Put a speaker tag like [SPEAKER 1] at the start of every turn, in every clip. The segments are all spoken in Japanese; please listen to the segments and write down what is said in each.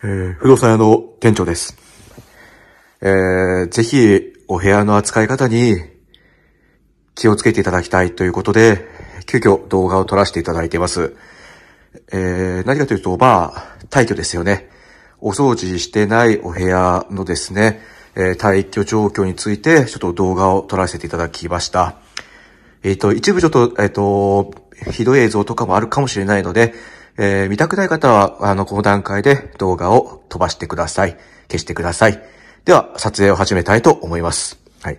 [SPEAKER 1] えー、不動産屋の店長です。えー、ぜひ、お部屋の扱い方に気をつけていただきたいということで、急遽動画を撮らせていただいています。えー、何かというと、まあ、退去ですよね。お掃除してないお部屋のですね、えー、退去状況について、ちょっと動画を撮らせていただきました。えっ、ー、と、一部ちょっと、えっ、ー、と、ひどい映像とかもあるかもしれないので、えー、見たくない方は、あの、この段階で動画を飛ばしてください。消してください。では、撮影を始めたいと思います。はい。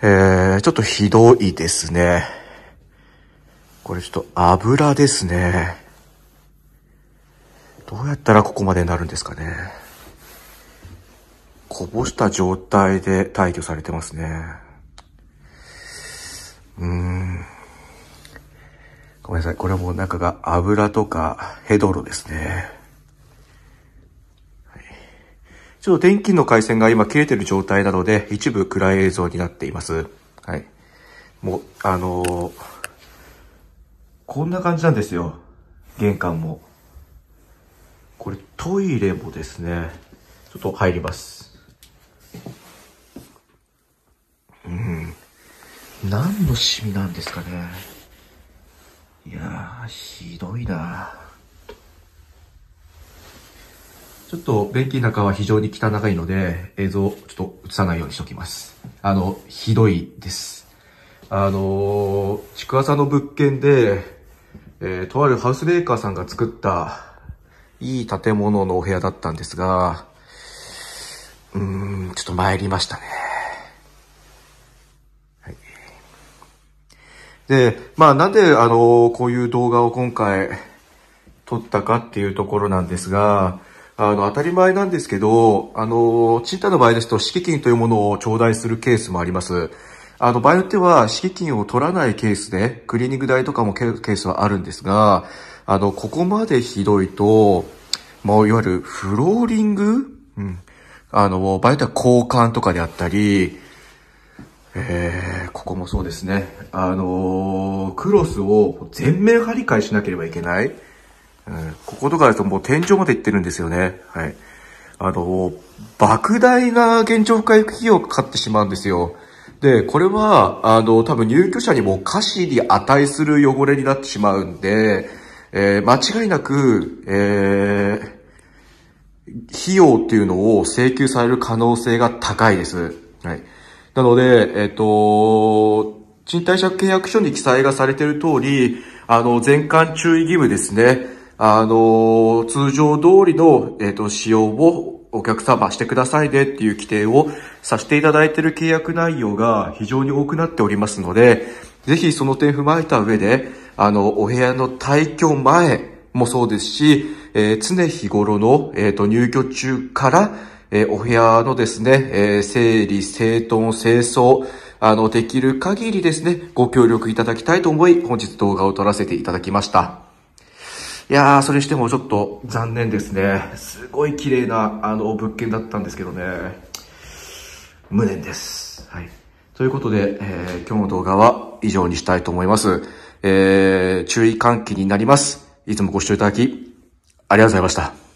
[SPEAKER 1] えー、ちょっとひどいですね。これちょっと油ですね。どうやったらここまでになるんですかね。こぼした状態で退去されてますね。うーん。ごめんなさい。これはもう中が油とかヘドロですね。ちょっと電気の回線が今切れてる状態なので、一部暗い映像になっています。はい。もう、あのー、こんな感じなんですよ。玄関も。これトイレもですね、ちょっと入ります。うん。何のシミなんですかね。いやひどいなちょっと便器の中は非常に汚いので、映像をちょっと映さないようにしておきます。あの、ひどいです。あのちくわさの物件で、えー、とあるハウスメーカーさんが作った、いい建物のお部屋だったんですが、うーん、ちょっと参りましたね。で、まあなんであの、こういう動画を今回撮ったかっていうところなんですが、あの、当たり前なんですけど、あの、賃貸の場合ですと、敷金というものを頂戴するケースもあります。あの、場合によっては、敷金を取らないケースで、クリーニング代とかもケースはあるんですが、あの、ここまでひどいと、もういわゆるフローリングうん。あの、場合によっては交換とかであったり、えここもそうですね。あのー、クロスを全面張り替えしなければいけない。うん、こことかだともう天井まで行ってるんですよね。はい。あの、莫大な現状回復費用がかかってしまうんですよ。で、これは、あの、多分入居者にも瑕疵に値する汚れになってしまうんで、えー、間違いなく、えー、費用っていうのを請求される可能性が高いです。はい。なので、えっと、賃貸借契約書に記載がされている通り、あの、全館注意義務ですね。あの、通常通りの、えっと、使用をお客様してくださいねっていう規定をさせていただいている契約内容が非常に多くなっておりますので、ぜひその点踏まえた上で、あの、お部屋の退去前もそうですし、えー、常日頃の、えっ、ー、と、入居中から、えー、お部屋のですね、えー、整理、整頓、清掃、あの、できる限りですね、ご協力いただきたいと思い、本日動画を撮らせていただきました。いやー、それしてもちょっと残念ですね。すごい綺麗な、あの、物件だったんですけどね。無念です。はい。ということで、えー、今日の動画は以上にしたいと思います。えー、注意喚起になります。いつもご視聴いただき、ありがとうございました。